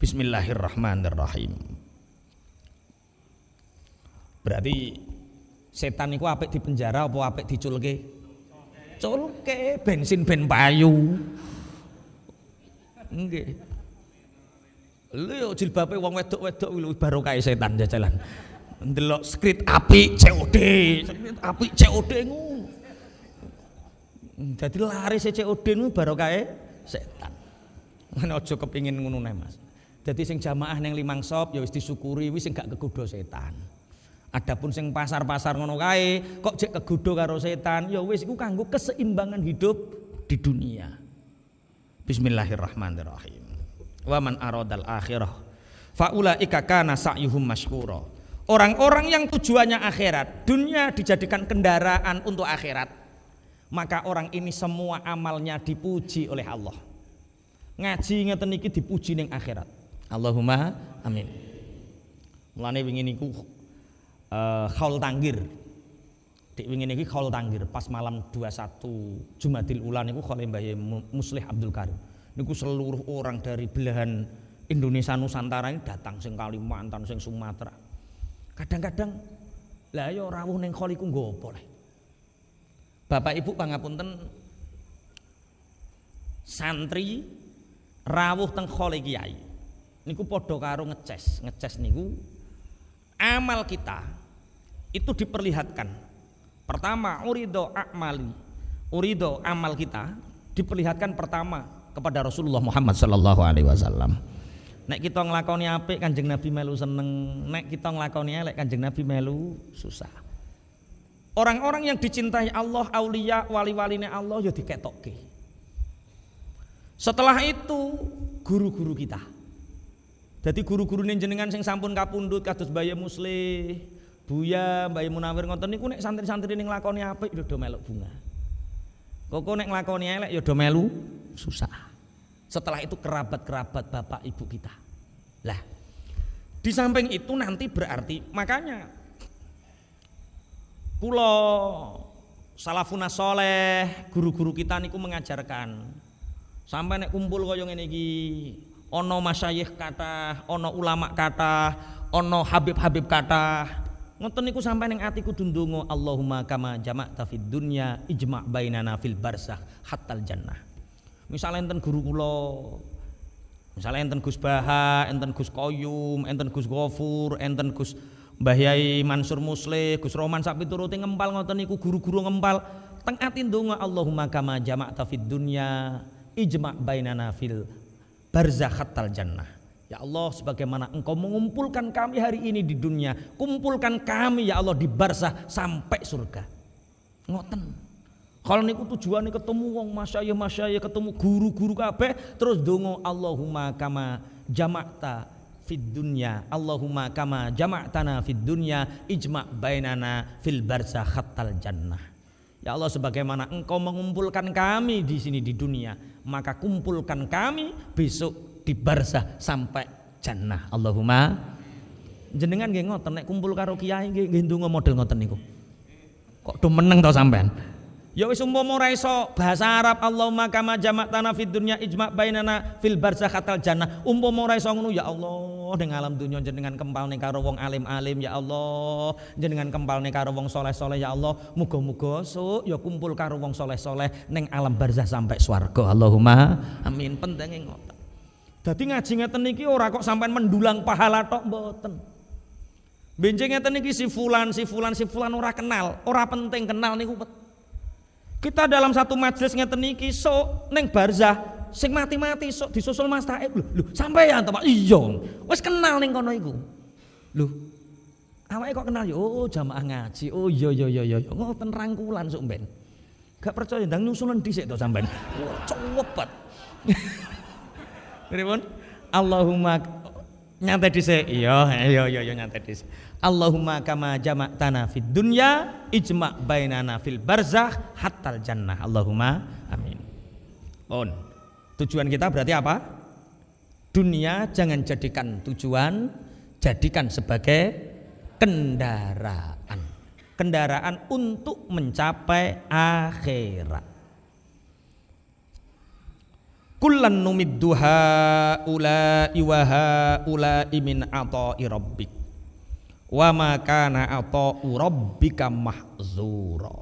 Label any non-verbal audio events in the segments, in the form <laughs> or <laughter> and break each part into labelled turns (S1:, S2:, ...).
S1: Bismillahirrahmanirrahim. Berarti setan itu apik di penjara apa apik diculke? Culke bensin ben payu. Nggih. Lho jilbabe wong wedok-wedok baru kaya setan jajalan. Ndelok skrit apik COD, skrit apik COD ngono. Dadi laris COD baru barokah setan. Mana aja kepingin ngono Mas. Jadi sing jamaah neng limang sop ya wis disyukuri wis enggak gak kegodho setan. Adapun sing pasar-pasar ngono kae kok jek kegudo karo setan ya wis iku kanggo keseimbangan hidup di dunia. Bismillahirrahmanirrahim. Wa man aradal akhirah faulaika kana sa'yuhum masykura. Orang-orang yang tujuannya akhirat, dunia dijadikan kendaraan untuk akhirat. Maka orang ini semua amalnya dipuji oleh Allah. Ngaji ngeten iki dipuji neng akhirat. Allahumma amin. Mulane wingi niku uh, khaul tanggir. Dik wingi niki khaul tanggir pas malam 21 Jumadil Ula niku khole Mbah Muslih Abdul Karim. Niku seluruh orang dari belahan Indonesia Nusantara ini datang sing Kalimantan, sing Sumatera. Kadang-kadang lah ya rawuh ning khol iku nggo apa Bapak Ibu pangapunten santri rawuh teng khole kiai niku podo karo ngeces ngeces niku amal kita itu diperlihatkan pertama urido amali urido amal kita diperlihatkan pertama kepada Rasulullah Muhammad Sallallahu Alaihi Wasallam nek kita ngelakoni apik kanjeng Nabi melu seneng nek kita ngelakoni elek kanjeng Nabi melu susah orang-orang yang dicintai Allah aulia wali-waline Allah ya diketokke setelah itu guru-guru kita jadi guru guru ini jenengan sing sampun kapundut kados bayi muslim, Buya, bayi Munawir ngoten niku nek santri-santri ning lakoni apa? Ya yo do melok bunga. Kok nek nglakoni elek yo ya do melu susah. Setelah itu kerabat-kerabat bapak ibu kita. Lah, di samping itu nanti berarti makanya pulau salafuna soleh guru-guru kita niku mengajarkan sampai nek kumpul koyong ini ono masyayikh kata, ono ulama kata, ono habib-habib kata. Ngoten niku sampai neng atiku dundungo Allahumma kama jamak fid dunya ijma' bainana fil barzakh hatal jannah. Misalnya enten guru kula, misalnya enten Gus Baha, enten Gus Koyum, enten Gus Gofur, enten Gus Mbah Yai Mansur Musle, Gus Roman sak pituruti ngempal ngoten niku guru-guru ngempal teng ati ndonga Allahumma kama jamak fid dunya ijma' bainana fil barzah jannah. Ya Allah, sebagaimana Engkau mengumpulkan kami hari ini di dunia, kumpulkan kami ya Allah di barzah sampai surga. Ngoten. Kalau niku tujuan ketemu wong masyaya ya ketemu guru-guru kape, terus dongo Allahumma kama jama'ta fid dunya Allahumma kama jama'tana fid dunya ijma' bainana fil barzah khattal jannah. Ya Allah sebagaimana engkau mengumpulkan kami di sini di dunia Maka kumpulkan kami besok di barzah sampai jannah Allahumma Jenengan nggih ngoten nek kumpul karo kiai nggih ndonga model ngoten niku. Kok do meneng to sampean? Ya wis umpama ora iso bahasa Arab Allahumma kama jama'tana fid dunya ijma' bainana fil barzakhatal jannah. Umpama ora iso ngono ya Allah ning alam dunya jenengan kempalne karo wong alim-alim ya Allah. Jenengan kempalne karo wong soleh-soleh ya Allah. Muga-muga esuk ya kumpul karo wong soleh-soleh ning alam barzah sampai swarga. Allahumma amin. Pentinge ngoten. Dadi ngaji ngeten iki ora kok sampean mendulang pahala tok mboten. Benjing ngeten iki si fulan, si fulan, si fulan ora kenal, ora penting kenal niku penting. Kita dalam satu majelis ngeten iki sok neng barzah sing mati-mati sok disusul Mas Taib. Lho, lho sampean to Pak? Iya. Wis kenal ning kono iku. Lho. Awake kok kenal yo oh, jamaah ngaji. Oh iya iya iya iya. iya. Ngoten rangkulan sok ben. Gak percaya ndang nyusulan dhisik to sampean. Cepet. <laughs> Pripun? Allahumma nyantai sini. Iya, iya iya iya nyantai sini. Allahumma kama tanah fid dunya ijma' bainana fil barzakh hatal jannah. Allahumma amin. On. Tujuan kita berarti apa? Dunia jangan jadikan tujuan, jadikan sebagai kendaraan. Kendaraan untuk mencapai akhirat kullan numidduha ula iwaha ula imin ata'i rabbik wa ma kana ata'u rabbika mahzura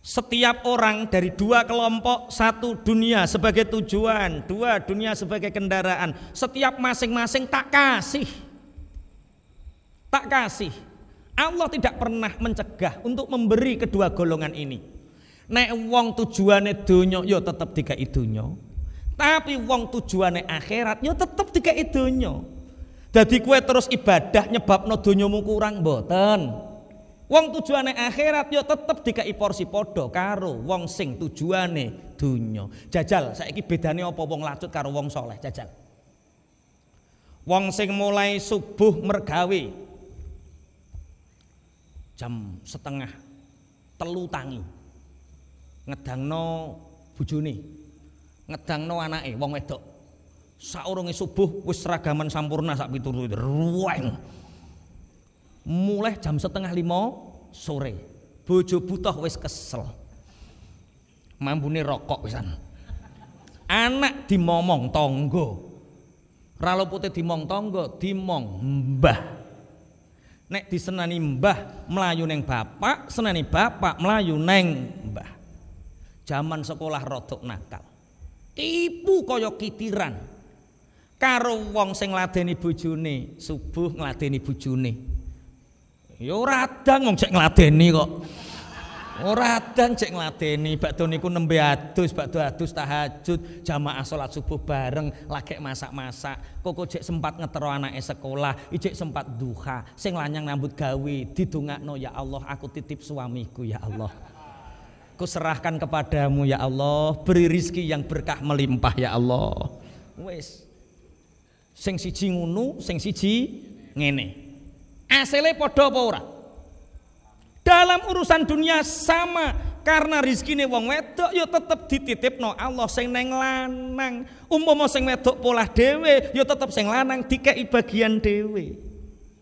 S1: setiap orang dari dua kelompok satu dunia sebagai tujuan dua dunia sebagai kendaraan setiap masing-masing tak kasih tak kasih Allah tidak pernah mencegah untuk memberi kedua golongan ini Nek wong tujuane donya yo ya tetep itu nyo. Tapi wong tujuane akhirat yo ya tetep itu nyo. Jadi kue terus ibadah nyebabno donyamu kurang boten. Wong tujuane akhirat yo ya tetep dikai porsi podo karo wong sing tujuane donya. Jajal saiki bedane apa wong lacut karo wong soleh jajal. Wong sing mulai subuh mergawe jam setengah telu tangi ngedangno bujuni, ngedangno anake wong wedok. saurungi subuh wis seragaman sampurna sak piturut Mulai jam setengah lima sore. Bojo butuh wis kesel. Mambune rokok wisan. Anak dimomong tonggo. Ralo putih dimong tonggo, dimong mbah. Nek disenani mbah melayu neng bapak, senani bapak melayu neng mbah. Zaman sekolah rotok nakal. Tipu kaya kitiran. Karo wong sing ngladeni bojone, subuh ngladeni bojone. Ya ora adang wong sik ngladeni kok. Ora adang cek ngladeni, bakdo niku nembe adus, bakdo adus tahajud, jamaah salat subuh bareng, lagek masak-masak. kok cek sempat ngetero anake sekolah, ijek sempat duha, sing lanyang nambut gawe, didongakno ya Allah, aku titip suamiku ya Allah serahkan kepadamu ya Allah beri rizki yang berkah melimpah ya Allah wes sing siji ngunu sing siji ngene Asele padha apa ora dalam urusan dunia sama karena rizkine wong wedok yo ya tetep dititipno Allah sing neng lanang umpama sing wedok polah dhewe yo ya tetep sing lanang dikei bagian dhewe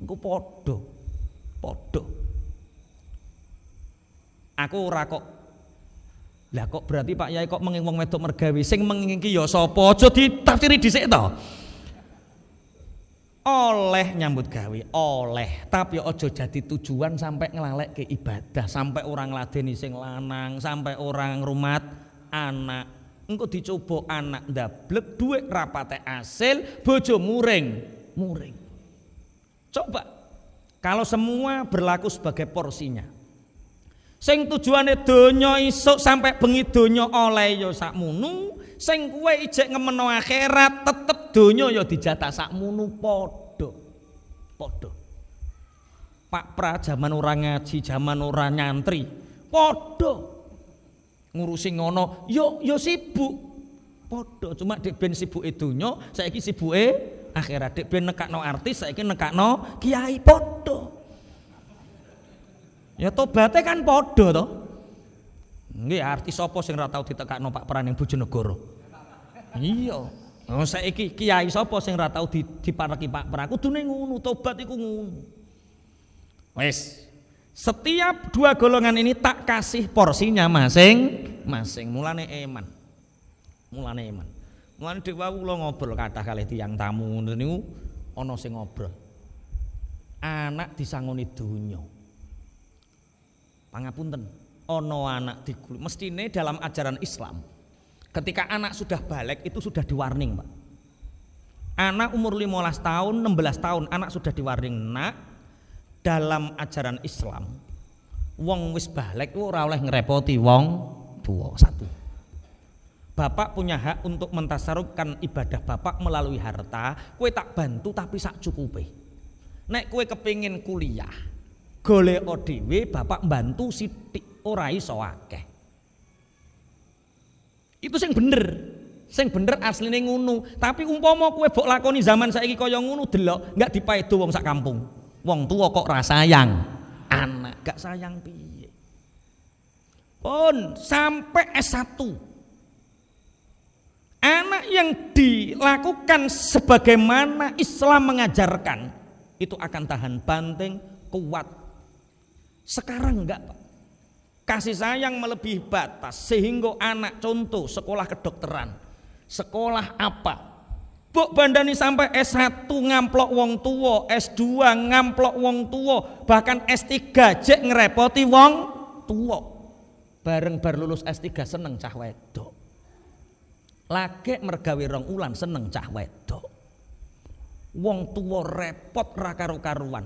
S1: engko padha padha aku ora kok lah kok berarti Pak Yai kok menging wong wedok mergawe sing mengingi ki ya sapa? Aja ditafsiri dhisik to. Oleh nyambut gawe, oleh. Tapi ya aja jadi tujuan sampai ngelalek ke ibadah, sampai orang ladeni sing lanang, sampai orang rumat anak. Engko dicoba anak ndablek duit rapate asil, bojo muring, muring. Coba kalau semua berlaku sebagai porsinya, Sing tujuane donya isuk sampai bengi donya oleh ya sakmono, sing kowe ijek ngemeno akhirat tetep donya ya dijatah sakmono padha. Padha. Pak Pra zaman ora ngaji, zaman ora nyantri, padha. Ngurusi ngono, yo ya, yo ya sibuk. Padha, cuma dek ben sibuke donya, saiki sibuke akhirat. Dek ben nekakno artis, saiki nekakno kiai padha. Ya tobatnya kan podo to. Nggih arti sapa sing ora tau ditekakno Pak Praning Bojonegoro. Iya. Oh saiki kiai sapa sing ora tau dipareki Pak Pra. Kudune ngono, tobat iku ngono. Wes. Setiap dua golongan ini tak kasih porsinya masing masing. Mulane eman. Mulane eman. Mulane bawah kula ngobrol kathah kalih tiyang tamu niku ana sing ngobrol. Anak disangoni dunya. Pangapunten, ono anak digulung. Mestine dalam ajaran Islam, ketika anak sudah balik itu sudah diwarning, Pak. Anak umur 15 tahun, 16 tahun, anak sudah warning Nak, dalam ajaran Islam, wong wis balik ora oleh ngerepoti wong tua. Satu. Bapak punya hak untuk mentasarupkan ibadah bapak melalui harta. Kue tak bantu tapi sak cukup Nek kue kepingin kuliah, golek dhewe bapak bantu sithik ora iso akeh. Itu sing bener. Sing bener asline ngono, tapi umpama kowe bok lakoni zaman saiki kaya ngono delok enggak dipaedo wong sak kampung. Wong tua kok rasa yang anak, gak sayang piye. Pun sampai S1 Anak yang dilakukan sebagaimana Islam mengajarkan itu akan tahan banting, kuat sekarang enggak Pak. Kasih sayang melebihi batas sehingga anak contoh sekolah kedokteran. Sekolah apa? bu bandani sampai S1 ngamplok wong tua, S2 ngamplok wong tua, bahkan S3 jek ngerepoti wong tua. Bareng bar lulus S3 seneng cah wedok. Lagi mergawe rong ulan seneng cah wedok. Wong tua repot raka karuan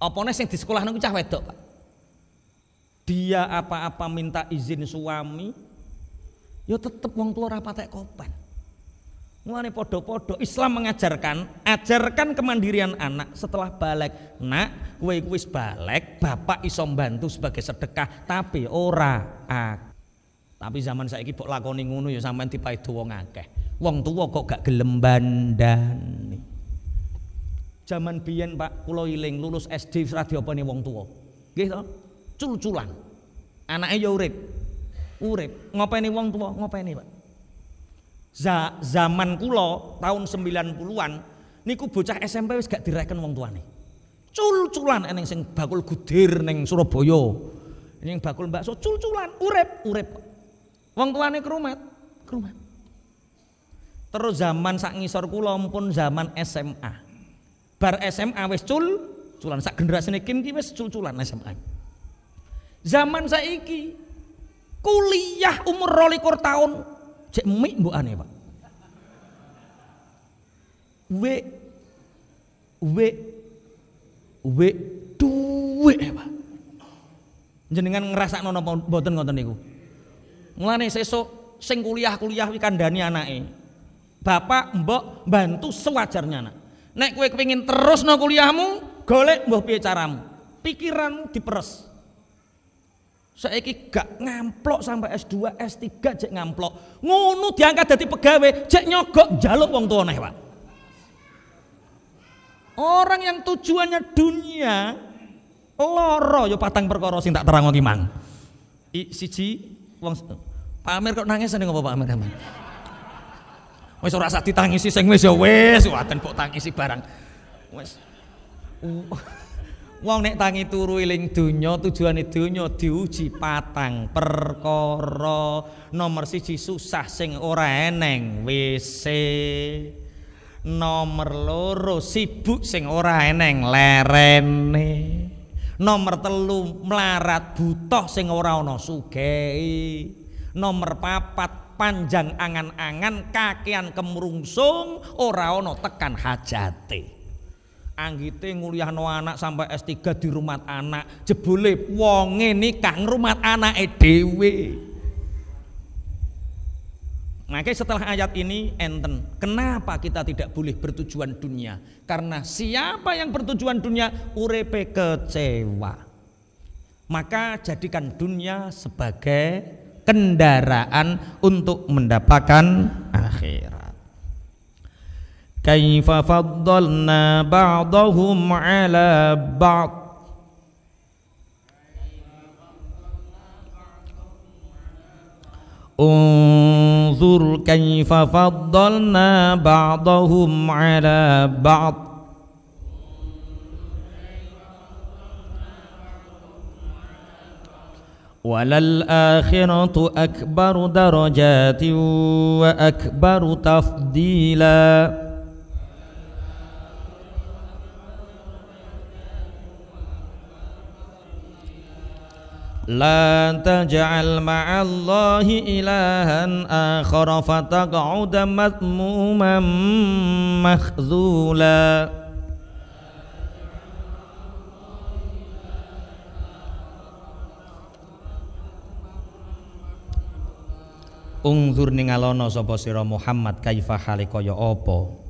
S1: Opone yang di sekolah niku cah wedok, Pak. Dia apa-apa minta izin suami, ya tetep wong tua rapat patek kopan. Mulane podo-podo Islam mengajarkan, ajarkan kemandirian anak setelah balik. Nak, kue kuis balik, bapak iso bantu sebagai sedekah, tapi ora ak. Tapi zaman saya kok lakoni ngunu ya sampai tipe wong akeh. Wong tua kok gak dan nih. Zaman biyen Pak Pulau iling lulus SD wis diopeni wong tua. gitu. to? Cul-culan. anaknya ya urip. Urip, nih wong tua, nih Pak. Za zaman Pulau tahun 90-an niku bocah SMP wis gak direken wong nih. Cul-culan eneng sing bakul gudir neng Surabaya. Ning bakul bakso cul-culan, urep, urep. Wong tuane kerumet, kerumet. Terus zaman sak ngisor kula pun zaman SMA bar SMA wis cul culan sak generasi ini kini wis cul-culan SMA zaman saiki kuliah umur rolikur tahun cek mik aneh Pak W W W duwe Pak jenengan ngerasa nono boten ngoten niku mulane sesuk sing kuliah-kuliah wikandani anake bapak mbok bantu sewajarnya anak Nek kowe kepengin terus no kuliahmu, golek mbah piye caramu. Pikiranmu diperes. Saiki gak ngamplok sampai S2, S3 cek ngamplok. Ngono diangkat dadi pegawai, cek nyogok jaluk wong tuane, Pak. Orang yang tujuannya dunia loro yo ya patang perkara sing tak terangno ki, Mang. I, siji wong Pak Amir kok nangis ning ngopo Pak Amir? Pak Amir. Wis ora usah ditangisi sing wis ya wis, waten kok tangisi barang. Wis. Wong nek tangi turu eling donya, tujuane donya diuji patang perkara. Nomor siji susah sing ora eneng WC. Nomor loro sibuk sing ora eneng lerene. Nomor telu melarat butuh sing ora ana sugei. Nomor papat panjang angan-angan kakean kemrungsung ora ono tekan hajate anggite no anak sampai S3 di rumah anak jebule wonge nikah rumah anak edewe Maka nah, setelah ayat ini enten, kenapa kita tidak boleh bertujuan dunia? Karena siapa yang bertujuan dunia urepe kecewa. Maka jadikan dunia sebagai kendaraan untuk mendapatkan akhirat. Kaifa faddalna ba'dahum 'ala ba'd Unzur kaifa faddalna ba'dahum 'ala ba'd وللآخرة أكبر درجات وأكبر تفضيلا لا تجعل مع الله إلها آخر فتقعد مذموما مخذولا ungzur ningalono sapa sira Muhammad kaifa hale kaya apa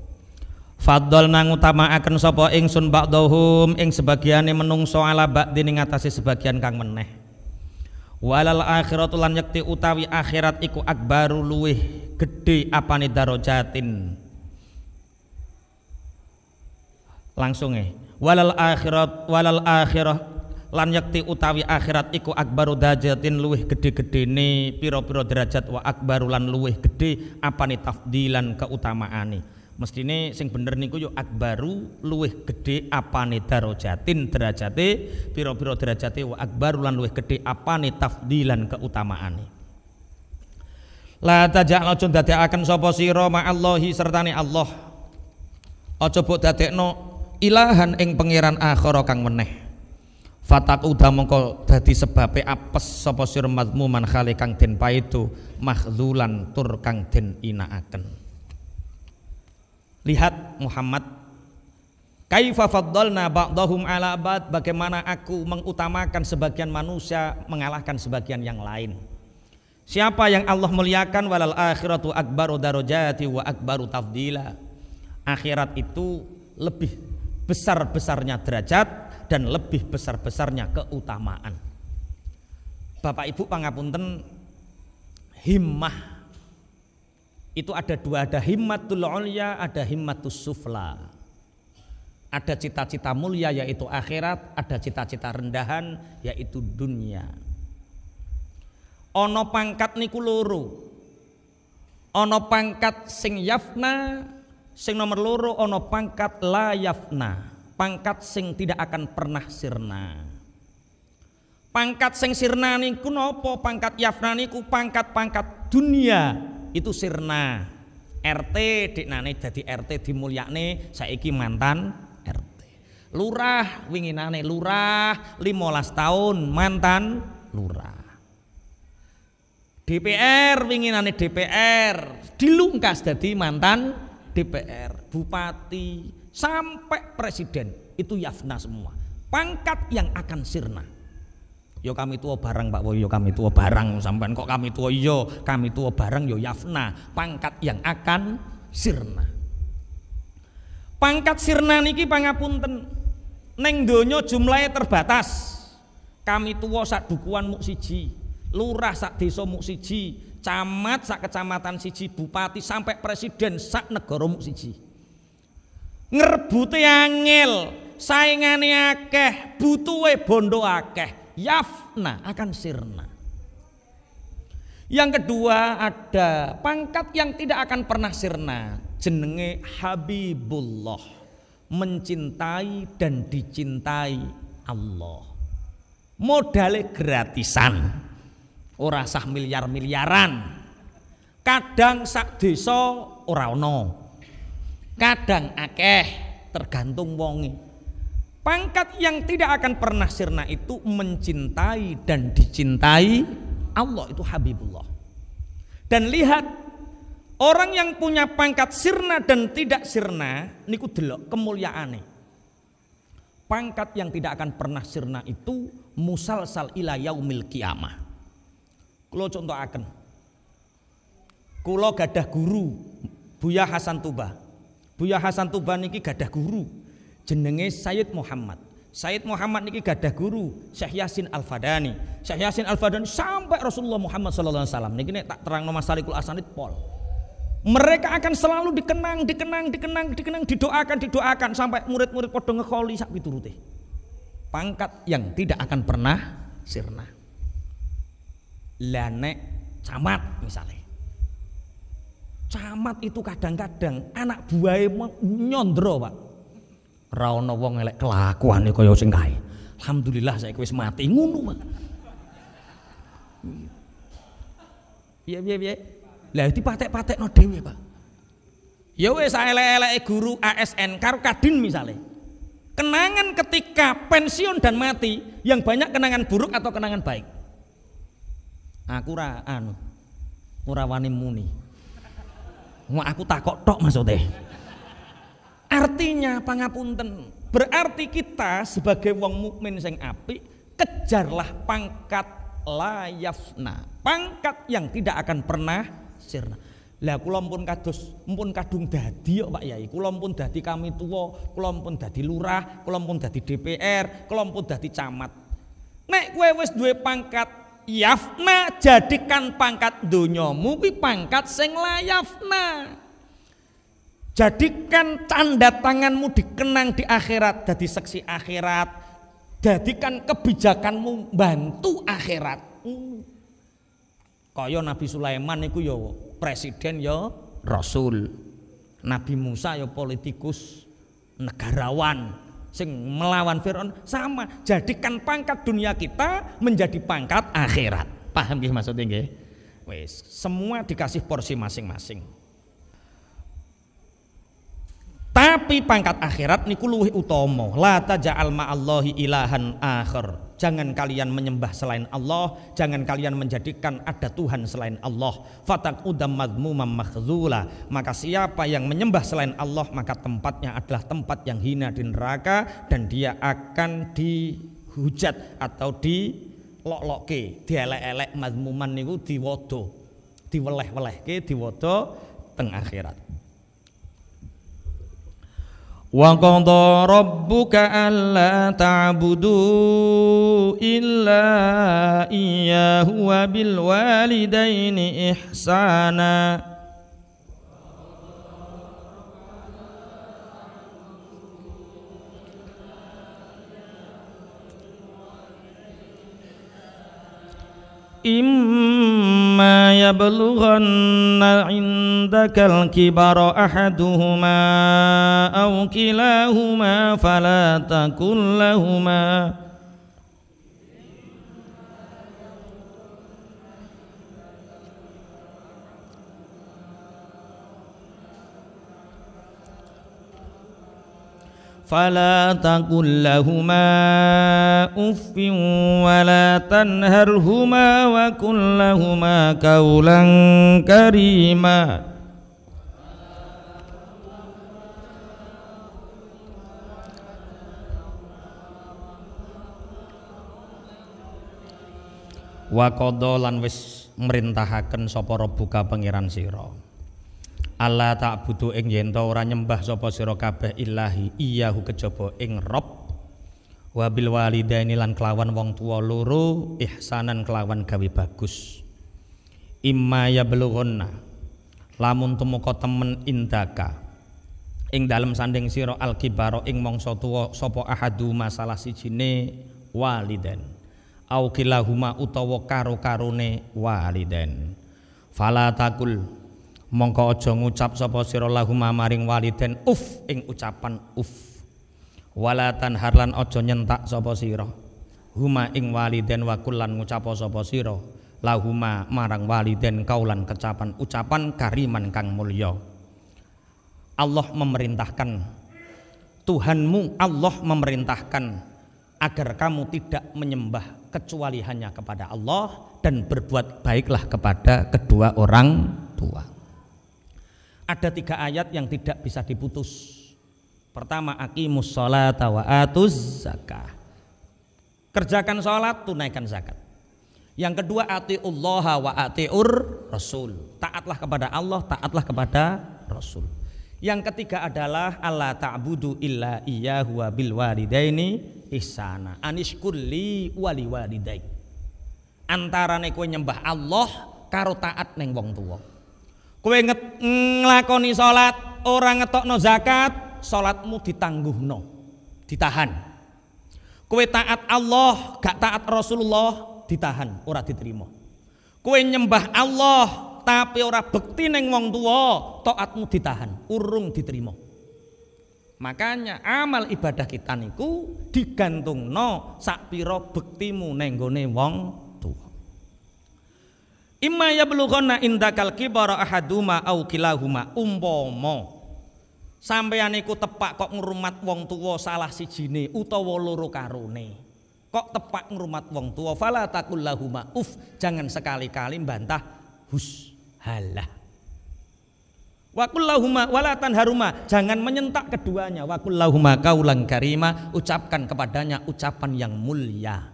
S1: Fadl nang akan sapa ingsun ba'dahum ing sebagiane menungso ala ba'di ning atase sebagian kang meneh. Walal akhiratu lan yakti utawi akhirat iku akbaru luwih gedhe apane darajatin. Langsung e. Walal akhirat walal akhirah lan yakti utawi akhirat iku akbaru darajatin luwih gede gede nih piro-piro derajat wa akbaru lan luwih gede nih tafdilan keutamaan nih mestine sing bener niku yo akbaru luwih gede apa nih darojatin derajate piro-piro derajate wa akbaru lan luwih gede nih tafdilan keutamaan keutamaane la taja'al akan dadekaken sapa sira ma'allahi sertane Allah aja mbok dadekno ilahan ing pangeran akhara kang meneh Fatak udah mengko dadi sebabe apes sapa sir man khali kang den paitu mahzulan tur kang den inaaken. Lihat Muhammad Kaifa faddalna ba'dahum ala ba'd bagaimana aku mengutamakan sebagian manusia mengalahkan sebagian yang lain. Siapa yang Allah muliakan walal akhiratu akbaru darajati wa akbaru tafdila. Akhirat itu lebih besar-besarnya derajat dan lebih besar-besarnya keutamaan. Bapak Ibu pangapunten himmah itu ada dua ada himmatul ulia ada himmatus sufla ada cita-cita mulia yaitu akhirat ada cita-cita rendahan yaitu dunia ono pangkat niku loro ono pangkat sing yafna sing nomor loro ono pangkat layafna pangkat sing tidak akan pernah sirna pangkat sing sirna niku nopo pangkat yafna niku pangkat-pangkat dunia itu sirna RT diknane jadi RT dimulyakne saiki mantan RT lurah winginane lurah limolas tahun mantan lurah DPR winginane DPR dilungkas jadi mantan DPR bupati sampai presiden itu yafna semua pangkat yang akan sirna yo kami tua barang Pak boyo kami tua barang sampai kok kami tua yo iya, kami tua barang yo yafna pangkat yang akan sirna pangkat sirna niki pangapunten neng donyo jumlahnya terbatas kami tua sak dukuan muk siji lurah sak desa muk siji camat sak kecamatan siji bupati sampai presiden sak negara muk siji ngerebute angel saingane akeh butuhe bondo akeh yafna akan sirna yang kedua ada pangkat yang tidak akan pernah sirna jenenge Habibullah mencintai dan dicintai Allah modalnya gratisan ora miliar-miliaran kadang sak desa ora kadang akeh tergantung wongi pangkat yang tidak akan pernah sirna itu mencintai dan dicintai Allah itu Habibullah dan lihat orang yang punya pangkat sirna dan tidak sirna niku delok kemuliaane pangkat yang tidak akan pernah sirna itu musalsal ila yaumil kiamah contoh akan kalau gadah guru Buya Hasan Tubah Buya Hasan Tuban niki gadah guru jenenge Sayyid Muhammad. Sayyid Muhammad niki gadah guru Syekh Yasin Al Fadani. Syekh Yasin Al Fadani sampai Rasulullah Muhammad sallallahu alaihi wasallam niki nek tak nama Salikul asanid pol. Mereka akan selalu dikenang, dikenang, dikenang, dikenang, didoakan, didoakan sampai murid-murid padha ngekholi sak piturute. Pangkat yang tidak akan pernah sirna. Lanek camat misalnya Camat itu kadang-kadang anak buahe nyondro, Pak. Ra wong elek kelakuan kaya sing kae. Alhamdulillah saya wis mati ngono, Pak. Iya, iya, iya. Lah patek patekno dhewe, Pak. Ya wis elek-eleke guru ASN karo Kadin misalnya. Kenangan ketika pensiun dan mati yang banyak kenangan buruk atau kenangan baik. Aku ra anu. Ora muni. Wah aku kok tok maksudnya. Artinya pangapunten, berarti kita sebagai wong mukmin sing api kejarlah pangkat layafna, pangkat yang tidak akan pernah sirna. Lah kula pun kados mpun kadung dadi kok Pak Yai. Kula pun dadi kami tua, kula pun dadi lurah, kula pun dadi DPR, kula pun dadi camat. Nek kowe wis duwe pangkat yafna jadikan pangkat donyamu kuwi pangkat sing layafna jadikan tanda tanganmu dikenang di akhirat jadi seksi akhirat jadikan kebijakanmu bantu akhirat hmm. kaya Nabi Sulaiman itu ya presiden ya rasul Nabi Musa ya politikus negarawan sing melawan Firaun sama jadikan pangkat dunia kita menjadi pangkat akhirat paham mas maksudnya gih, wes semua dikasih porsi masing-masing tapi pangkat akhirat niku luwih utama la taja'al ma'allahi ilahan akhir Jangan kalian menyembah selain Allah, jangan kalian menjadikan ada Tuhan selain Allah. Fatak Maka siapa yang menyembah selain Allah, maka tempatnya adalah tempat yang hina di neraka dan dia akan dihujat atau di lok dielek-elek madmuman niku diwodo, diweleh-welehke, diwodo teng akhirat. وقضى ربك ألا تعبدوا إلا إياه وبالوالدين إحساناً إما يبلغن عندك الكبر أحدهما أو كلاهما فلا تكن لهما فلا تقل لهما أف ولا تنهرهما وكن لهما قولا كريما Wakodo lan wis merintahaken sapa rebuka pangeran sira Allah tak butuh ing yen ora nyembah sapa sira kabeh ilahi iyahu kejaba ing rob wa bil walidaini lan kelawan wong tua loro ihsanan kelawan gawe bagus imma yablughunna lamun tumeka temen indaka ing dalem sanding sira alkibaro ing mangsa tuwa sapa ahadu masalah sijine walidain au kilahuma utawa karo-karone walidain fala takul mongko aja ngucap sapa sira lahuma maring waliden uf ing ucapan uf walatan harlan aja nyentak sapa sira huma ing waliden wa kullan ngucap sapa sira lahuma marang waliden kaulan kecapan ucapan kariman kang mulya Allah memerintahkan Tuhanmu Allah memerintahkan agar kamu tidak menyembah kecuali hanya kepada Allah dan berbuat baiklah kepada kedua orang tua ada tiga ayat yang tidak bisa diputus. Pertama, aqimus sholata wa atuz zakah. Kerjakan sholat, tunaikan zakat. Yang kedua, ati atiullaha wa atiur rasul. Taatlah kepada Allah, taatlah kepada Rasul. Yang ketiga adalah Allah ta'budu illa iyyahu huwa bil walidaini ihsana. Anishkulli wali walidai. Antara nekwe nyembah Allah karo taat neng wong tua. Kowe nglakoni salat, ora ngetokno zakat, salatmu ditangguhno, ditahan. Kowe taat Allah, gak taat Rasulullah, ditahan, ora diterima. Kowe nyembah Allah, tapi ora bekti ning wong tuwa, taatmu ditahan, urung diterima. Makanya amal ibadah kita niku digantungno sak pira bektimu nenggone wong Imma yablughana indakal kibara ahaduma au kilahuma umpama ane iku tepak kok ngrumat wong tuwa salah sijine utawa loro karone. Kok tepak ngrumat wong tuwa fala takul lahuma uf, jangan sekali-kali bantah hus halah. wakulahuma walatan haruma jangan menyentak keduanya. wakulahuma kaulan karima ucapkan kepadanya ucapan yang mulia.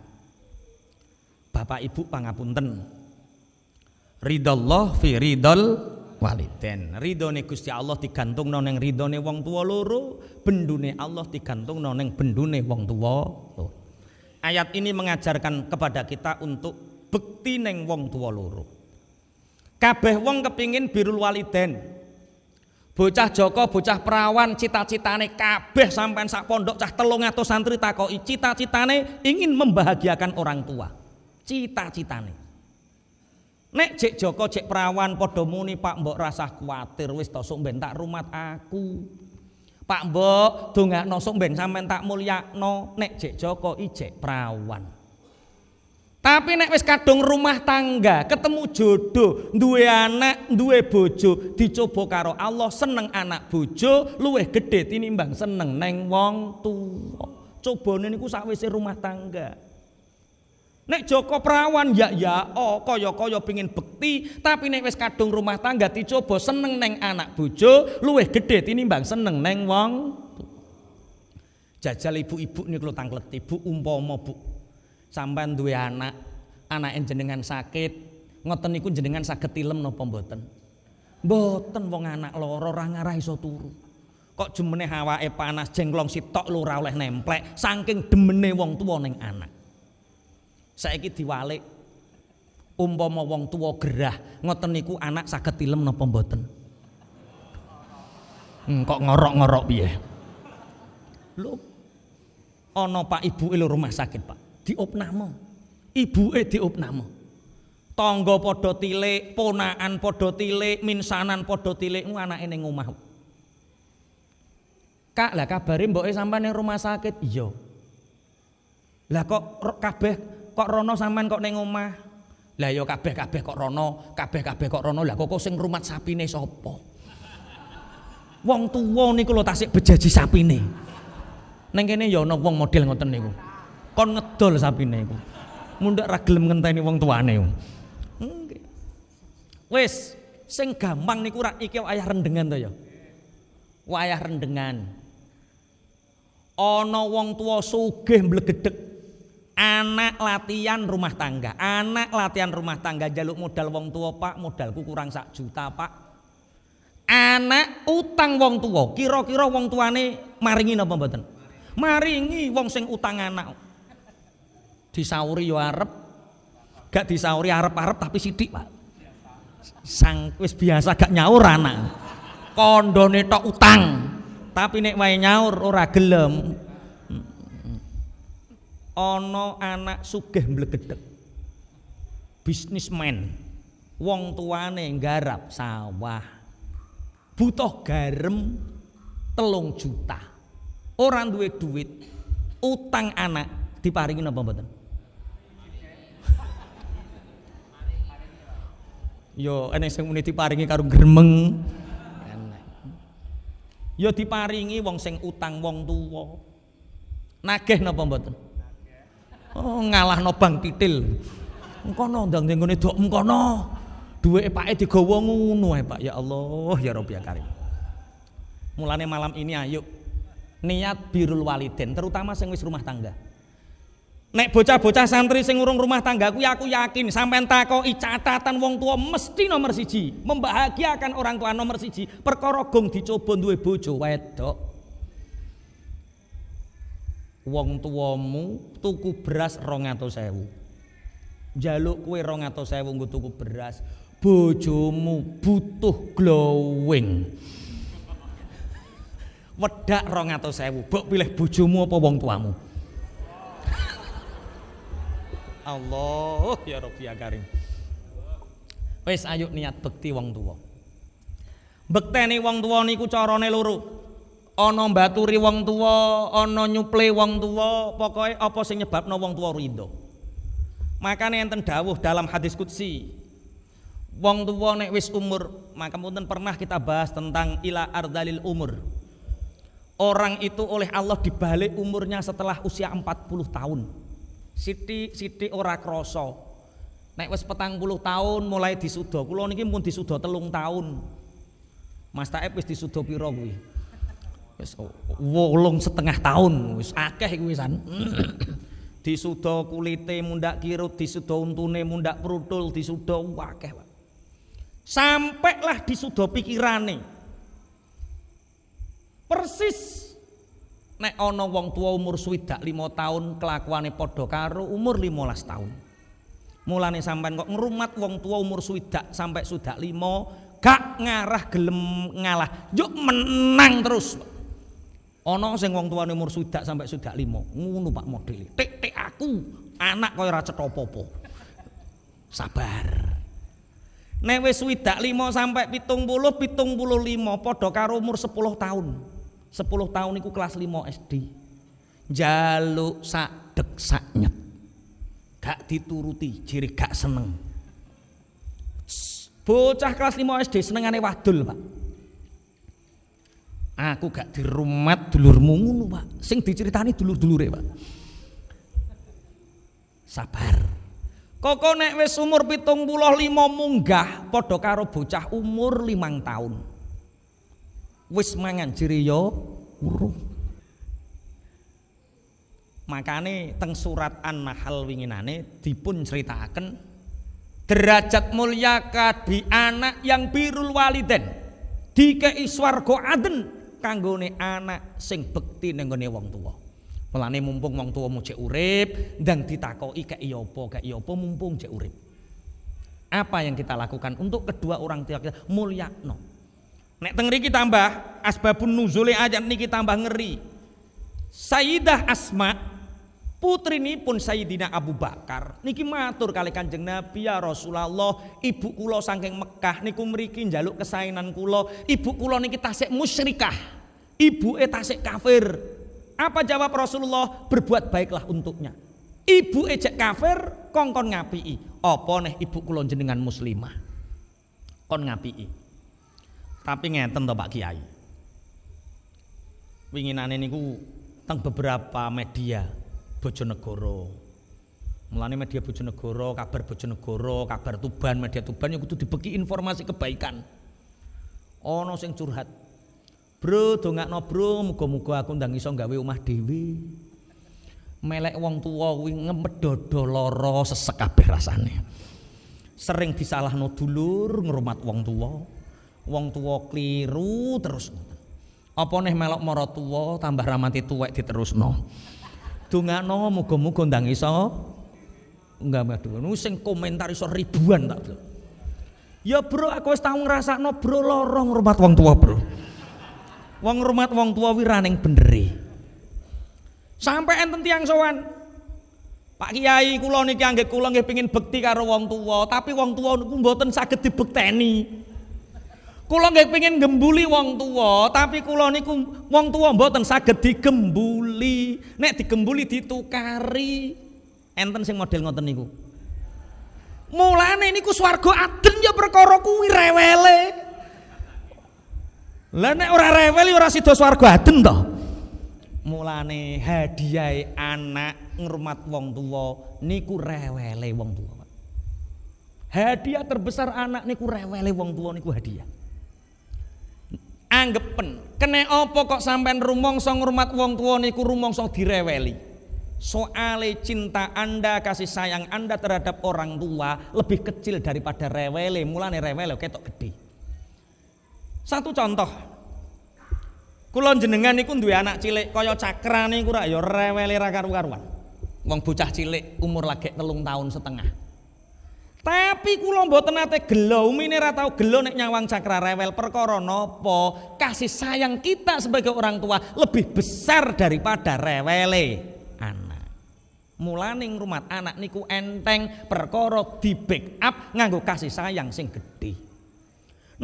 S1: Bapak Ibu pangapunten ridallah fi ridal waliden ridone Gusti Allah digantung noneng ridone wong tua loro bendune Allah digantung noneng bendune wong tua loro ayat ini mengajarkan kepada kita untuk bekti neng wong tua loro kabeh wong kepingin birul waliden bocah Joko bocah perawan cita-citane kabeh sampai sak pondok cah telung atau santri takoi cita-citane ingin membahagiakan orang tua cita-citane Nek cek Joko cek Perawan Kodomuni muni Pak Mbok rasa kuatir wis tosok sok ben tak rumat aku. Pak Mbok dongakno nosok ben sampean tak no nek cek Joko Jek Perawan. Tapi nek wis kadung rumah tangga, ketemu jodoh, duwe anak, duwe bojo, dicoba karo Allah seneng anak bojo luwih gede tinimbang seneng neng wong tuwa. Cobane niku sakwise rumah tangga. Nek Joko perawan ya ya oh koyo koyo pingin bekti tapi nek wis kadung rumah tangga dicoba seneng neng anak bojo gede, gedhe tinimbang seneng neng wong. Jajal ibu-ibu niku tanglet ibu umpama Bu sampean duwe anak, anak jenengan sakit, ngoten niku jenengan sakit tilem napa mboten? wong anak lara ora ngarah iso turu. Kok jemene hawake panas jenglong sitok lho oleh nemplek saking demene wong tuwa neng anak saiki diwalik umpama wong tua gerah ngoten niku anak saged tilem napa mboten hmm, kok ngorok-ngorok piye lho ana Pak ibu lho rumah sakit Pak diopname ibuke diopname tangga padha tilik ponakan padha tilik minsanan padha tilik ku anake ning omah Kak lah kabare mboke sampean ning rumah sakit iya lah kok kabeh kok rono sampean kok ning omah. Lah ya kabeh-kabeh kok rono, kabeh-kabeh kok rono. Lah kok sing rumat sapine sapa? Wong tuwa niku lho tasik bejaji sapine. Ning kene ya ana wong model ngoten niku. Kon ngedol sapine iku. Mundak ra gelem ngenteni wong tuane. Wis, sing gampang niku rak iki ayah rendengan to ya. Wayah rendengan. Ana wong tuwa sugih mblegedhek anak latihan rumah tangga anak latihan rumah tangga jaluk modal wong tua pak modalku kurang sak juta pak anak utang wong tua kira-kira wong tuane maringi napa mboten maringi wong sing utang anak disauri yo ya arep gak disauri arep-arep tapi sidik pak sang wis biasa gak nyaur anak kondone tok utang tapi nek wae nyaur ora gelem ana anak sugih mblegedhek bisnismen wong tuane nggarap sawah butuh garam telung juta ora duwe duit utang anak diparingi napa mboten Yo enek sing muni diparingi karo gremeng. Yo diparingi wong sing utang wong tuwa. Nagih napa mboten? Oh, ngalahno Bang Titil. no ndang ning ngene dok no. Duwe pake digawa ngono ae, Pak. Ya Allah, ya Rabbi ya Karim. Mulane malam ini ayo niat birul waliden, terutama sing wis rumah tangga. Nek bocah-bocah santri sing urung rumah tangga ya aku yakin sampean takoki catatan wong tua mesti nomor siji, membahagiakan orang tua nomor siji. Perkara gong dicoba duwe bojo wedok wong tuamu tuku beras rong atau sewu Jaluk kue rong atau sewu nggo tuku beras. Bojomu butuh glowing. Wedak rong atau sewu Mbok pilih bojomu apa wong tuamu? Allah ya Rabbi ya Karim. wes ayo niat bekti wong tuwa. Bekteni wong tuwa niku carane loro ana mbaturi wong tuwa, ana nyuple wong tuwa, pokoke apa sing nyebabno wong tuwa rido. Makane enten dawuh dalam hadis qudsi. Wong tuwa nek wis umur, maka punten pernah kita bahas tentang ila ardalil umur. Orang itu oleh Allah dibalik umurnya setelah usia 40 tahun. Siti siti ora krasa. Nek wis petang puluh tahun mulai disudo. Kulo niki pun disudo telung tahun. Mas Taib wis disudo piro wis wolung setengah tahun wis akeh iku wisan <clears throat> disuda kulite mundak kirut disuda untune mundak prudul disuda akeh Pak sampailah disuda pikirane persis nek ana wong tua umur swidak lima tahun kelakuane padha karo umur 15 tahun mulane sampean kok ngrumat wong tua umur swidak sampai sudah lima gak ngarah gelem ngalah yuk menang terus Pak. Ana sing wong tuane umur sudak sampai sudak limo. Ngono Pak modele. Tik-tik aku anak kaya ra cetha apa Sabar. Nek wis sudak limo sampai pitung puluh, pitung puluh limo. Podo karo umur sepuluh tahun. Sepuluh tahun iku kelas limo SD. Jaluk sak dek sak nyet. Gak dituruti, jiri gak seneng. Bocah kelas 5 SD senengane wadul, Pak. Aku gak dirumat dulurmu ngono, Pak. Sing diceritani dulur-dulure, Pak. Sabar. Koko nek wis umur pitung puluh lima munggah podo karo bocah umur limang tahun. Wis mangan yo ya, urung. Makane teng surat An-Nahl winginane dipun ceritakan derajat mulia di anak yang birul waliden dikei swarga aden kanggone anak sing bekti ning gone wong tuwa. Mulane mumpung wong tuwamu cek urip, ndang ditakoki kek iya apa, kek iya apa mumpung cek urip. Apa yang kita lakukan untuk kedua orang tua kita mulyakno. Nek teng mriki tambah asbabun nuzule ayat niki tambah ngeri. Sayyidah Asma Putri ini pun Sayyidina Abu Bakar niki matur kali Kanjeng Nabi ya Rasulullah, ibu kulo sangking Mekah niku merikin jaluk kesainan kulo. Ibu kulo niki tasik musyrikah. Ibu e tasik kafir. Apa jawab Rasulullah? Berbuat baiklah untuknya. Ibu ejek kafir, kongkon ngapii. Apa neh ibu kulo jenengan muslimah? Kon ngapii. Tapi ngeten to Pak Kiai. Winginane niku teng beberapa media Bojonegoro. Mulane media Bojonegoro, kabar Bojonegoro, kabar Tuban, media Tuban yang kudu dibeki informasi kebaikan. Ono sing curhat. Bro, no bro, muga-muga aku ndang iso gawe omah dhewe. Melek wong tuwa kuwi ngemedodo lara sesek kabeh rasane. Sering no dulur ngrumat wong tuwa. Wong tuwa kliru terus. Apa nih melok mara tambah ramati tuwek no Dongakno muga-muga ndang iso enggak madu. sing komentar iso ribuan tak, Bro. Ya, Bro, aku wis tau ngrasakno, Bro, lara ngurmat wong tua, Bro. Wong ngurmat wong tua wiraning benderi. Sampai enten tiang sowan. Pak Kiai kula niki anggek kula nggih pengin bekti karo wong tua, tapi wong tua niku mboten saged dibekteni. Kula nggih pengen gembuli wong tua, tapi kula niku wong tua mboten saged digembuli. Nek digembuli ditukari. Enten sing model ngoten niku. Mulane ku swarga aden ya perkara kuwi rewele. Lah nek ora rewel ora sida swarga aden to. Mulane hadiah anak ngurmat wong tua niku rewele wong tua. Hadiah terbesar anak niku rewele wong tua niku hadiah anggepen. Kene opo kok sampean rumangsa ngurmat wong tuwa niku rumangsa direweli. Soale cinta Anda, kasih sayang Anda terhadap orang tua lebih kecil daripada rewele. Mulane rewele ketok gede. Satu contoh. kulon jenengan niku duwe anak cilik kaya cakra iku rak ya rewele ra karu-karuan. Wong bocah cilik umur lagi telung tahun setengah. Tapi kula mboten nate gelo, umine ra tau gelo nek nyawang cakra rewel perkara nopo Kasih sayang kita sebagai orang tua lebih besar daripada rewele anak. Mulane rumah anak niku enteng perkara di backup nganggo kasih sayang sing gede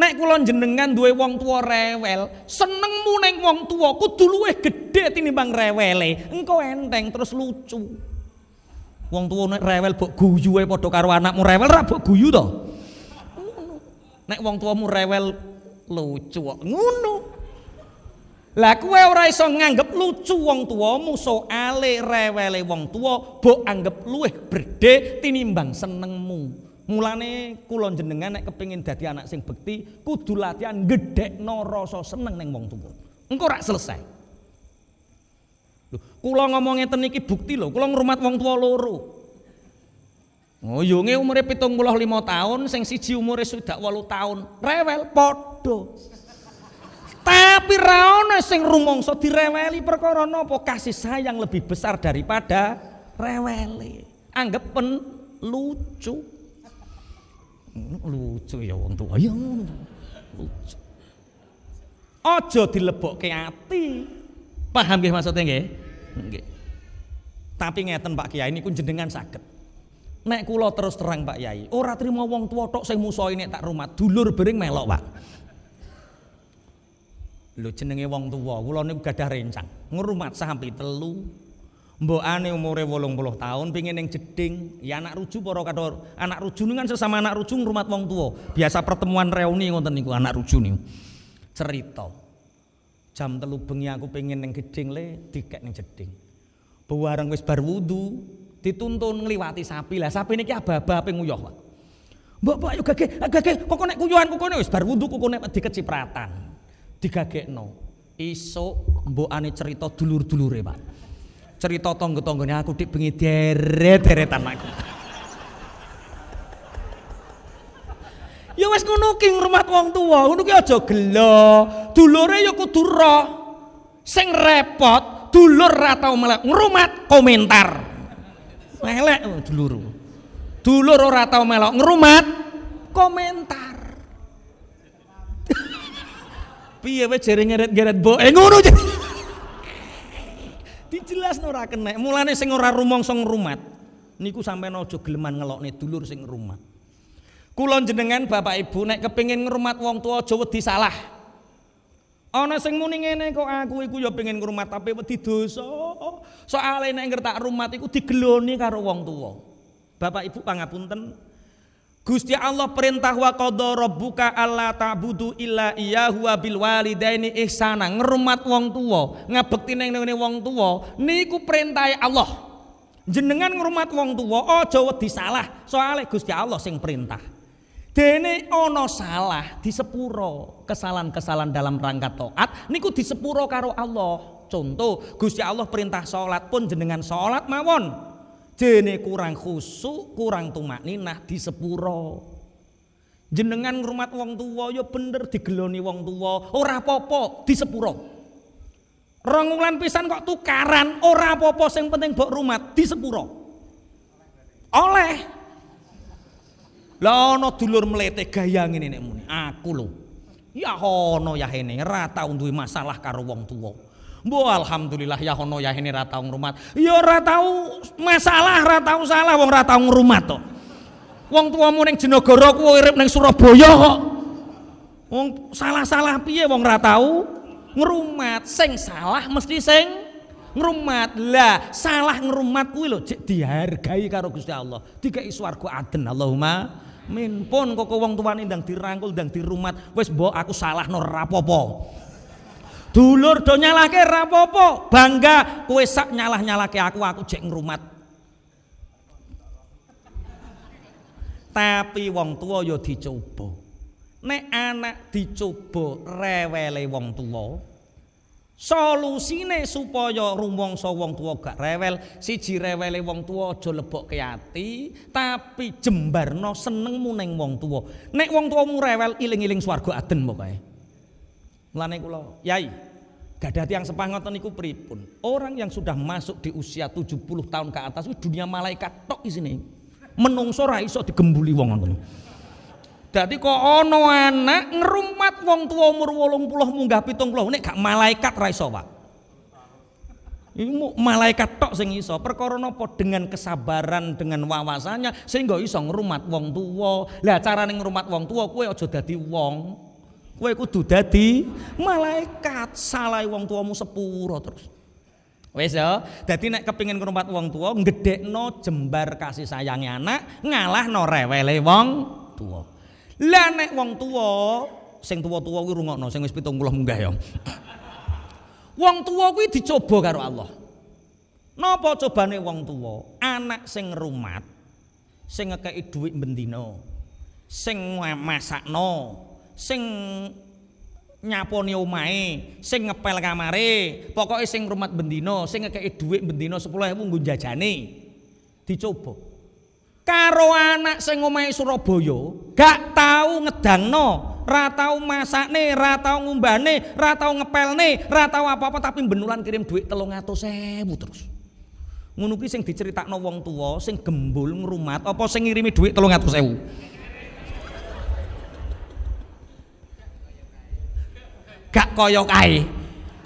S1: Nek kulon jenengan duwe wong tua rewel, senengmu neng wong tua kudu gede tini tinimbang rewele. Engko enteng terus lucu. Wong tuwa nek rewel mbok guyu ae padha karo anakmu rewel ra mbok guyu to. Nek wong tuamu rewel lucu kok ngono. Lah kowe ora iso nganggep lucu wong tuamu soale rewele wong tuwa mbok anggep luwih berde tinimbang senengmu. Mulane kula jenengan nek kepengin dadi anak sing bekti kudu latihan gedhekno rasa seneng ning wong tuwa. Engko rak selesai. Kula ngomong ngeten iki bukti lho, kula ngrumat wong tua loro. Oh yunge iya, umure 75 tahun, sing siji umure sudah 8 tahun. Rewel padha. Tapi ra ono sing rumangsa so direweli perkara napa? Kasih sayang lebih besar daripada reweli. Anggepen lucu. Lucu ya wong tua ya Lucu. Aja dilebokke ati. Paham nggih maksudnya nggih? Nggih. Tapi ngeten Pak Kiai niku jenengan saged. Nek kula terus terang Pak Kiai, ora trimo wong tuwa tok sing musuhi nek tak rumat, dulur bering melok, Pak. Lho jenenge wong tuwa, kula niku gadah rencang. Ngrumat sampai telu. Mbokane umure 80 tahun pengen ning jeding, ya anak rujuk para kata anak ruju kan sesama anak rujuk ngrumat wong tuwa. Biasa pertemuan reuni ngoten niku anak rujuk niku. Cerita jam telu bengi aku pengen neng geding le dikek neng jeding bareng wis bar wudu dituntun ngliwati sapi lah sapi niki aba-aba ape nguyuh Pak Mbok mbok yo gage ah, gage kok nek kuyuhan kok wis bar wudu kok nek dikecipratan digagekno isuk mbokane cerita dulur-dulure Pak cerita tangga-tanggane aku dik bengi deret-deretan aku wis ngono ki ngurmat wong tuwa, ngono ki aja gelo. Dulure ya kudu ro. Sing repot dulur ra tau melek ngrumat komentar. Melek oh, dulur. Dulur ora tau melok ngrumat komentar. <laughs> Piye wis jere ngeret-ngeret bo. Eh ngono <laughs> Dijelas ora kena. Mulane sing ora rumangsa ngrumat niku sampai aja geleman ngelokne dulur sing ngrumat. Kulon jenengan Bapak Ibu nek kepingin ngurmat wong tua aja wedi salah. Ana sing muni ngene kok aku iku ya pengen ngurmat tapi wedi dosa. Soale nek ngertak rumat iku digeloni karo wong tua. Bapak Ibu pangapunten. Gusti Allah perintah wa qadha rabbuka alla ta'budu illa iyyahu wa bil walidaini ihsana. Ngurmat wong tua, ngabekti ning ngene wong tua niku perintahe Allah. Jenengan ngurmat wong tua aja wedi salah, soale Gusti Allah sing perintah. Dene ono salah di sepuro kesalahan-kesalahan dalam rangka toat niku di sepuro karo Allah. Contoh Gusti Allah perintah sholat pun jenengan sholat mawon. Dene kurang khusuk, kurang tumak ninah di sepuro. Jenengan rumah wong tua ya bener digeloni wong tua, ora popo di sepuro. Rongulan pisan kok tukaran, ora popo sing penting buat rumah di sepuro. Oleh lah ana dulur mlete gayang ngene nek muni. Aku lho. Ya ono ya hene ra tau duwe masalah karo wong tuwa. Mbok alhamdulillah ya ono ya hene ra tau ngrumat. Ya ora tau masalah, ra tau salah wong ra tau ngrumat to. Wong tuamu ning Jenagara kuwi urip ning Surabaya kok. Wong salah-salah piye wong ra tau ngrumat. Sing salah mesti sing ngrumat. Lah, salah ngrumat kuwi lho dihargai karo Gusti Allah. Dikai swarga aden Allahumma Min pun kok wong tuane ndang dirangkul ndang dirumat, wis mbok aku salah no rapopo. Dulur do nyalahke rapopo, bangga kowe sak nyalah-nyalahke aku aku jek ngrumat. tapi wong tua yo ya dicoba nek anak dicoba rewele wong tua Solusine supaya rumangsa wong tuwa gak rewel, siji rewele wong tuwa aja lebokke ati, tapi jembarno senengmu ning wong tuwa. Nek wong tuwamu rewel iling-iling swarga aden pokoke. Mulane kula, Yai, gadah tiang sepah ngoten niku pripun? Orang yang sudah masuk di usia 70 tahun ke atas dunia malaikat tok isine. Menungso ra iso digembuli wong ngoten. Jadi kok ono anak ngrumat wong tua umur puluh munggah 70 ini gak malaikat ra Pak. malaikat tok sing iso. Perkara napa dengan kesabaran, dengan wawasannya sehingga iso ngrumat wong tuwa. Lah carane ngrumat wong tuwa kuwe aja dadi wong. Kowe kudu dadi malaikat. Salah wong tuamu sepuro terus. Wes ya. Dadi nek kepengin ngrumat wong tuwa, gedhekno jembar kasih sayangnya anak, ngalahno rewele wong tuwa. Lah nek wong tuwa, sing tuwa-tuwa kuwi rungokno, sing wis 70 munggah ya. wong tuwa kuwi dicoba karo Allah. Napa cobane wong tuwa? Anak sing rumat, sing ngekeki dhuwit bendina, sing masakno, sing nyaponi omahe, sing ngepel kamare, pokoke sing rumat bendina, sing ngekeki dhuwit bendina 10.000 nggo jajane. Dicoba karo anak sing omahe Surabaya gak tau ngedangno ra tau masakne ra tau ngumbane ra tau ngepelne ra tau apa-apa tapi benulan kirim duit telung 300.000 terus ngono kuwi sing diceritakno wong tuwa sing gembul ngrumat apa sing ngirimi duit telung 300.000 gak kaya kae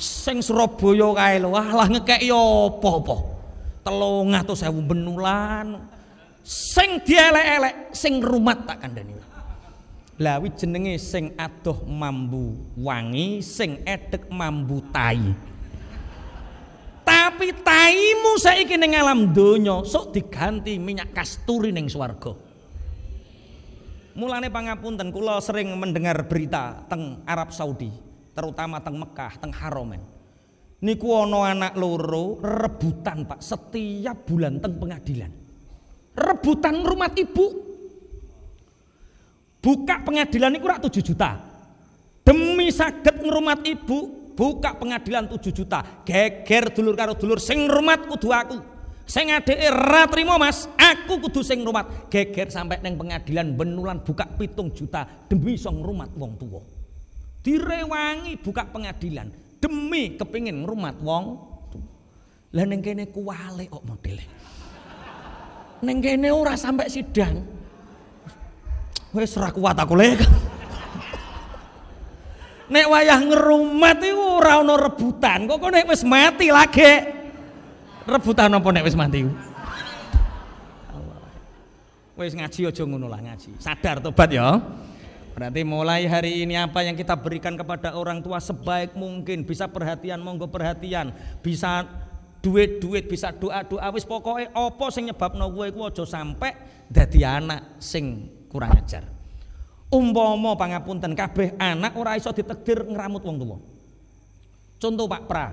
S1: sing Surabaya kae lho alah ngekeki apa-apa 300.000 benulan Sing dielek-elek, sing rumat tak kandani. Lawi jenenge sing adoh mambu wangi, sing edek mambu tai. Tapi taimu saiki ning alam donya sok diganti minyak kasturi ning swarga. Mulane pangapunten kula sering mendengar berita teng Arab Saudi, terutama teng Mekah, teng Haromen. Niku ana anak loro rebutan Pak setiap bulan teng pengadilan rebutan rumah ibu buka pengadilan itu 7 juta demi sakit ngerumat ibu buka pengadilan 7 juta geger dulur karo dulur sing rumat kudu aku sing adeke ra trimo mas aku kudu sing rumat geger sampai neng pengadilan benulan buka pitung juta demi song rumat wong tua direwangi buka pengadilan demi kepingin rumat wong lah neng kene kuwale kok modelnya Neng kene ora sampai sidang. Wes ora kuat aku lek. <laughs> Nek wayah ngerumat iku ora ana rebutan. Kok nek wis mati lagi. Rebutan apa nek wis mati? Wes ngaji aja ngono lah ngaji. Sadar tobat ya. Berarti mulai hari ini apa yang kita berikan kepada orang tua sebaik mungkin Bisa perhatian, monggo perhatian Bisa duit-duit bisa doa-doa wis pokoke apa sing nyebabno kowe iku aja sampe dadi anak sing kurang ajar. Umpama pangapunten kabeh anak ora iso ditegdir ngeramut wong tuwa. Contoh Pak Pra.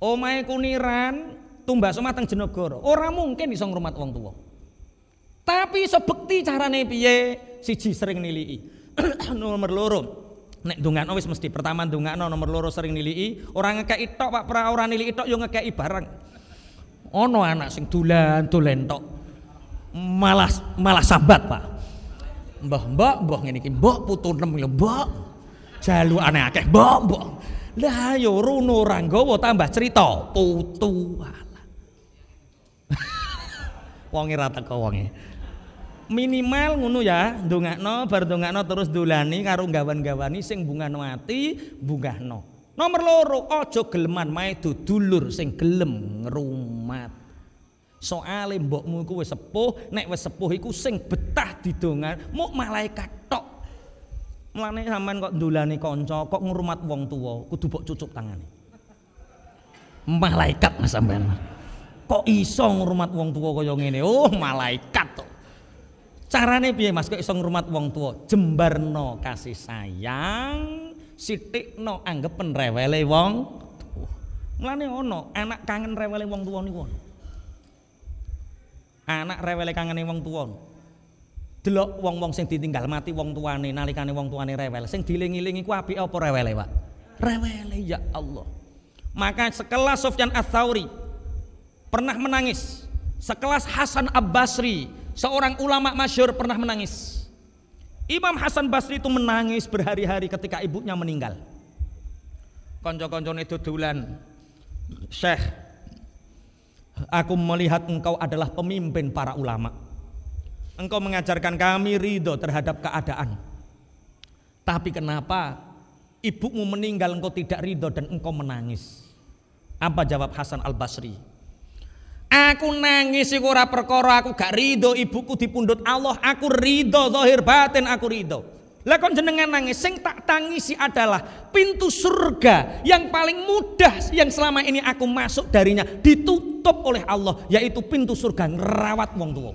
S1: Omahe kuniran tumbas omah teng Jenegoro. Ora mungkin iso ngrumat wong tuwa. Tapi iso bekti carane piye? Siji sering nilii. <clears throat> Nomor loro, Nek dungakno wis mesti pertama dungakno nomor loro sering nilii, ora ngekeki itok Pak pra ora nilii tok yo ngekeki barang. Ono anak sing dolan dolen tok. Malah malah sambat Pak. Mbah mbah mbah ngene iki mbok putu nem yo mbok. Jalukane akeh mbok mbok. Lah yo runo ora tambah cerita putu. <laughs> Wonge ra teko wonge minimal ngono ya ndongakno bar ndongakno terus dolani karo gawan-gawani sing mati, ati bungahno Nomor loro aja geleman mae dulur sing gelem ngrumat. Soale mbokmu iku wis sepuh, nek wis sepuh iku sing betah didongan, muk malaikat tok. Mulane sampean kok ndolani kanca, kok ngrumat wong tuwa, kudu mbok cucup tangane. Malaikat Mas sampean. Kok iso ngrumat wong tuwa kaya ngene? Oh, malaikat tok. Carane piye Mas kok iso ngurmat wong tua? Jembarno kasih sayang, sithikno anggepen rewele wong tuwa. Mulane ono anak kangen rewele wong tua niku ono. Anak rewele kangene wong tua. Delok wong-wong sing ditinggal mati wong tua tuane nalikane wong tua tuane rewel. Sing dilingi-lingi ku apike apa rewele, Pak? Rewele ya Allah. Maka sekelas Sofyan ats pernah menangis. Sekelas Hasan Abbasri Seorang ulama masyur pernah menangis. Imam Hasan Basri itu menangis berhari-hari ketika ibunya meninggal. konco itu dulan, Syekh, aku melihat engkau adalah pemimpin para ulama. Engkau mengajarkan kami ridho terhadap keadaan. Tapi kenapa ibumu meninggal engkau tidak ridho dan engkau menangis? Apa jawab Hasan Al Basri? Aku nangis iku ora perkara aku gak ridho ibuku dipundut Allah, aku ridho zahir batin aku ridho. Lah kon jenengan nangis sing tak tangisi adalah pintu surga yang paling mudah yang selama ini aku masuk darinya ditutup oleh Allah yaitu pintu surga ngerawat wong tuwa.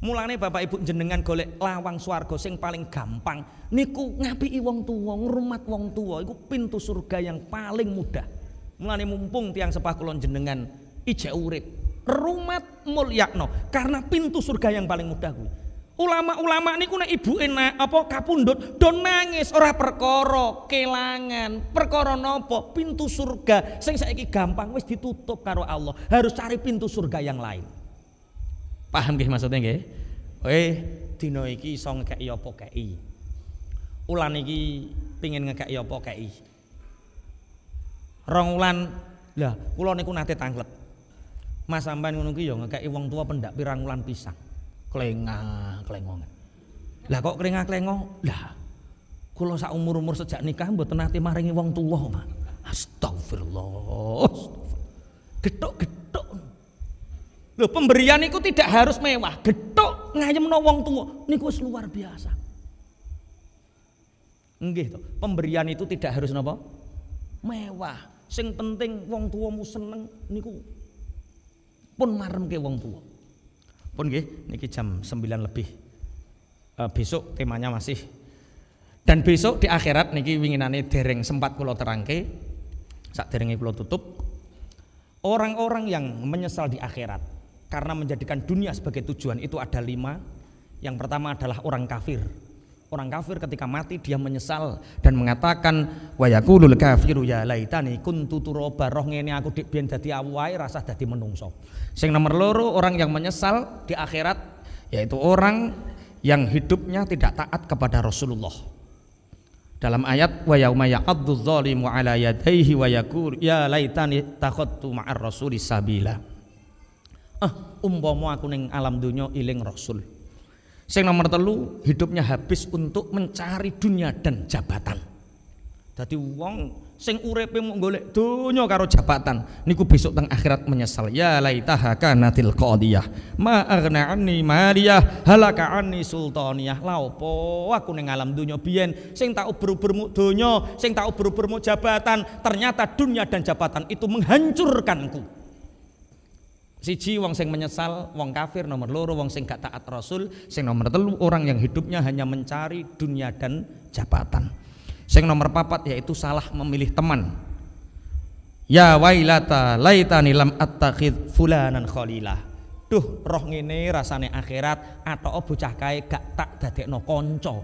S1: Mulane Bapak Ibu jenengan golek lawang swarga sing paling gampang niku ngapiki wong tuwa, ngrumat wong tuwa iku pintu surga yang paling mudah. Mulane mumpung tiang sepah kulon jenengan ijek urip. Rumat mulyakno karena pintu surga yang paling mudah gue Ulama-ulama kuna ibu enak apa kapundut don nangis ora perkoro kelangan, perkoro nopo Pintu surga sing saiki gampang wis ditutup karo Allah. Harus cari pintu surga yang lain. Paham gih maksudnya nggih? Eh, dino iki iso ngekei apa kei. Ulan iki pingin ngekei apa kei. Rong ulan, lah kula iku nate tanglet. Mas sampean ngono ki ya ngekeki wong tua pendak pirangulan pisang. Klengah, klengong. Lah kok klengah klengo? Lah kula sak umur-umur sejak nikah mboten nate maringi wong tua, Pak. Astagfirullah. Getok-getok. Lho pemberian itu tidak harus mewah. Getok ngayemno wong tua niku wis luar biasa. Nggih to, pemberian itu tidak harus napa? Mewah. Sing penting wong tuamu seneng niku pun ke wong tua. Pun nggih niki jam 9 lebih. E, besok temanya masih dan besok di akhirat niki winginane dereng sempat kula terangke sak derenge kula tutup orang-orang yang menyesal di akhirat karena menjadikan dunia sebagai tujuan itu ada lima yang pertama adalah orang kafir Orang kafir ketika mati dia menyesal dan mengatakan wa yaqulul kafiru ya laitani kuntu turaba roh ngene aku dik ben dadi awake rasah dadi menungso. Sing nomor loro orang yang menyesal di akhirat yaitu orang yang hidupnya tidak taat kepada Rasulullah. Dalam ayat wa yauma ya'addu dzalimu ala yadayhi wa yaqul ya laitani takhattu ma'ar rasuli sabila. Ah, umpama aku ning alam dunya iling rasul Sing nomor telu hidupnya habis untuk mencari dunia dan jabatan. Jadi wong sing urepe mau golek dunia karo jabatan niku besok teng akhirat menyesal ya laitaha kanatil qadiyah ma aghna anni maliyah halaka anni sultaniyah la opo aku ning alam dunia bien sing tak ubur uber mu dunia sing tak ubur uber jabatan ternyata dunia dan jabatan itu menghancurkanku Siji wong sing menyesal, wong kafir nomor loro, wong sing gak taat Rasul, sing nomor telu orang yang hidupnya hanya mencari dunia dan jabatan. Sing nomor papat yaitu salah memilih teman. Ya wailata laitani lam attakhid fulanan khalila. Duh, roh ngene rasane akhirat atau bocah kae gak tak dadekno kanca.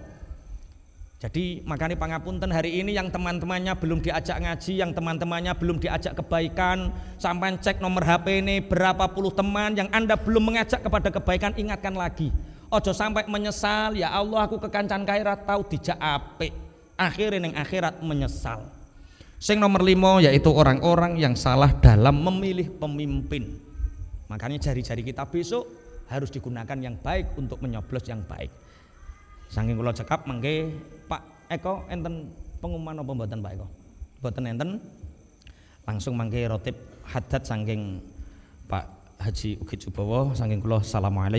S1: Jadi makanya pangapunten hari ini yang teman-temannya belum diajak ngaji, yang teman-temannya belum diajak kebaikan, sampai cek nomor HP ini berapa puluh teman yang Anda belum mengajak kepada kebaikan, ingatkan lagi. Ojo sampai menyesal, ya Allah aku kekancan kairat tahu dijak apik. Akhirnya yang akhirat menyesal. Sing nomor limo yaitu orang-orang yang salah dalam memilih pemimpin. Makanya jari-jari kita besok harus digunakan yang baik untuk menyoblos yang baik. Sangking kalau cekap mengge Eko enten pengumuman apa mboten Pak Eko? Mboten enten. Langsung mangke rotip hadat saking Pak Haji Ugi Jubowo saking kula assalamualaikum